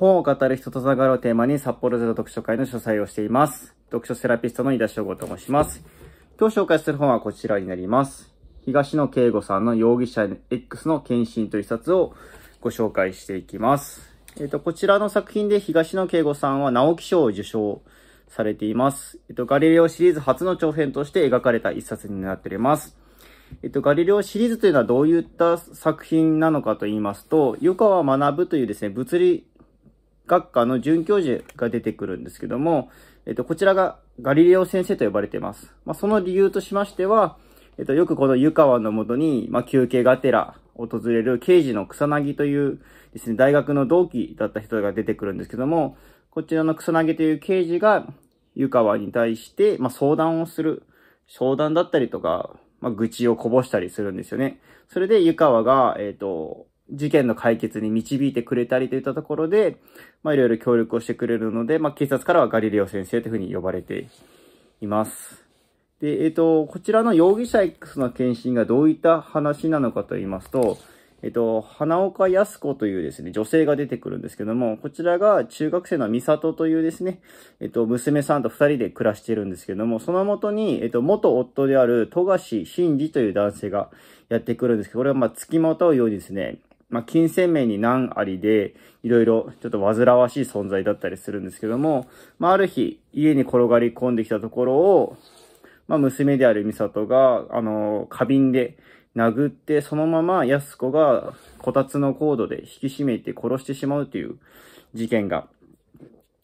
本を語る人と繋がるをテーマに札幌ゼロ読書会の主催をしています。読書セラピストの井田翔吾と申します。今日紹介する本はこちらになります。東野圭吾さんの容疑者 X の検診という一冊をご紹介していきます。えっ、ー、と、こちらの作品で東野圭吾さんは直木賞を受賞されています。えっ、ー、と、ガリレオシリーズ初の長編として描かれた一冊になっております。えっと、ガリレオシリーズというのはどういった作品なのかと言いますと、湯川学というですね、物理学科の准教授が出てくるんですけども、えっと、こちらがガリレオ先生と呼ばれています。まあ、その理由としましては、えっと、よくこの湯川のもとに、まあ、休憩がてら訪れる刑事の草薙というですね、大学の同期だった人が出てくるんですけども、こちらの草薙という刑事が湯川に対して、まあ、相談をする。商談だったりとか、まあ、愚痴をこぼしたりするんですよね。それで湯川が、えっ、ー、と、事件の解決に導いてくれたりといったところで、まあ、いろいろ協力をしてくれるので、まあ、警察からはガリレオ先生というふうに呼ばれています。で、えっ、ー、と、こちらの容疑者 X の検診がどういった話なのかと言いますと、えっ、ー、と、花岡康子というですね、女性が出てくるんですけども、こちらが中学生の美里というですね、えっ、ー、と、娘さんと二人で暮らしてるんですけども、そのもとに、えっと、元夫である富樫慎治という男性がやってくるんですけど、これはまあ、付きまとうようにですね、まあ、金銭面に難ありで、いろいろちょっと煩わしい存在だったりするんですけども、まあ、ある日、家に転がり込んできたところを、まあ、娘である美里が、あの、花瓶で殴って、そのまま安子がこたつのコードで引き締めて殺してしまうという事件が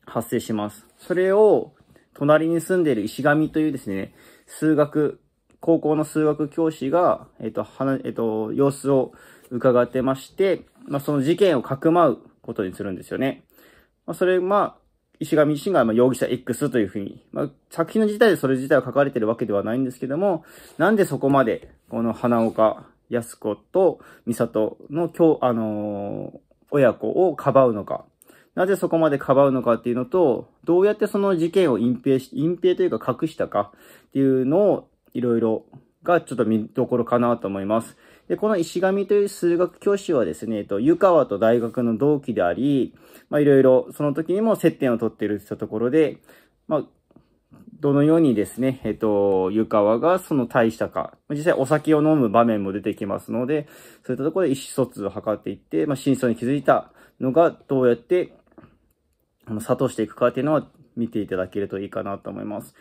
発生します。それを、隣に住んでいる石上というですね、数学、高校の数学教師が、えっと、はな、えっと、様子を伺ってまして、まあ、その事件をかくまうことにするんですよね。まあ、それ、まあ、石上氏が容疑者 X というふうに、まあ、作品の自体でそれ自体は書かれてるわけではないんですけども、なんでそこまで、この花岡安子と美里の今日、あのー、親子をかばうのか、なぜそこまでかばうのかっていうのと、どうやってその事件を隠蔽し、隠蔽というか隠したかっていうのを、いろいろがちょっと見どころかなと思います。で、この石神という数学教師はですね、えっと、湯川と大学の同期であり、まあ、いろいろ、その時にも接点を取っているといところで、まあ、どのようにですね、えっと、湯川がその大したか、実際お酒を飲む場面も出てきますので、そういったところで意思疎通を図っていって、まあ、真相に気づいたのが、どうやって、あの、諭していくかっていうのは見ていただけるといいかなと思います。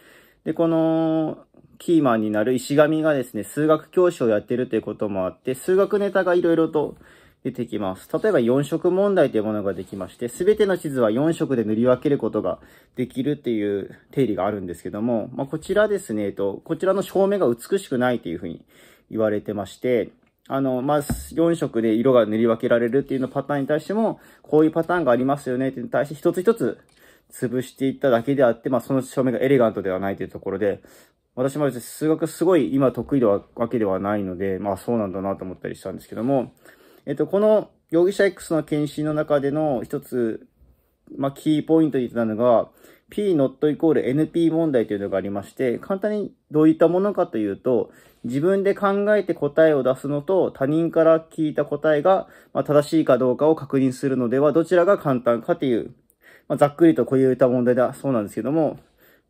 で、このキーマンになる石神がですね、数学教師をやってるということもあって、数学ネタがいろいろと出てきます。例えば4色問題というものができまして、すべての地図は4色で塗り分けることができるっていう定理があるんですけども、まあ、こちらですね、えっと、こちらの照明が美しくないというふうに言われてまして、あの、まあ、4色で色が塗り分けられるっていうのパターンに対しても、こういうパターンがありますよねって対して一つ一つ潰していっただけであって、まあ、その証明がエレガントではないというところで、私も数学すごい今得意なわけではないので、まあそうなんだなと思ったりしたんですけども、えっと、この容疑者 X の検診の中での一つ、まあキーポイントになるのが、P n ットイコール NP 問題というのがありまして、簡単にどういったものかというと、自分で考えて答えを出すのと、他人から聞いた答えが、まあ、正しいかどうかを確認するのでは、どちらが簡単かというまあ、ざっくりとこういった問題だそうなんですけども、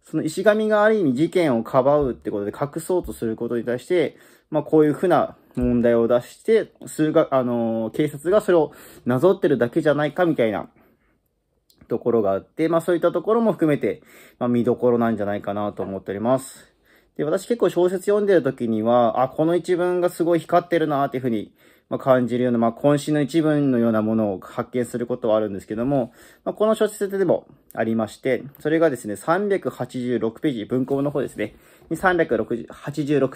その石神がある意味事件をかばうってことで隠そうとすることに対して、まあこういうふうな問題を出して、数学、あのー、警察がそれをなぞってるだけじゃないかみたいなところがあって、まあそういったところも含めて、まあ見どころなんじゃないかなと思っております。で、私結構小説読んでる時には、あ、この一文がすごい光ってるなっていうふうにまあ、感じるような、まあ、渾身の一文のようなものを発見することはあるんですけども、まあ、この小説でもありまして、それがですね、386ページ、文庫の方ですね、386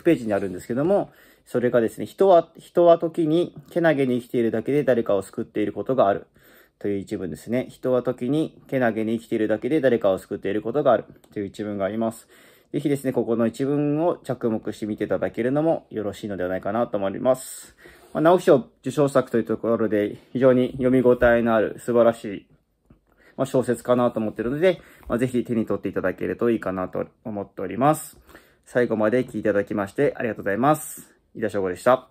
ページにあるんですけども、それがですね、人は、人は時に、けなげに生きているだけで誰かを救っていることがある。という一文ですね。人は時に、けなげに生きているだけで誰かを救っていることがある。という一文があります。ぜひですね、ここの一文を着目してみていただけるのもよろしいのではないかなと思います。まあ、直木賞受賞作というところで、非常に読み応えのある素晴らしい、まあ、小説かなと思っているので、まあ、ぜひ手に取っていただけるといいかなと思っております。最後まで聞いていただきましてありがとうございます。井田翔吾でした。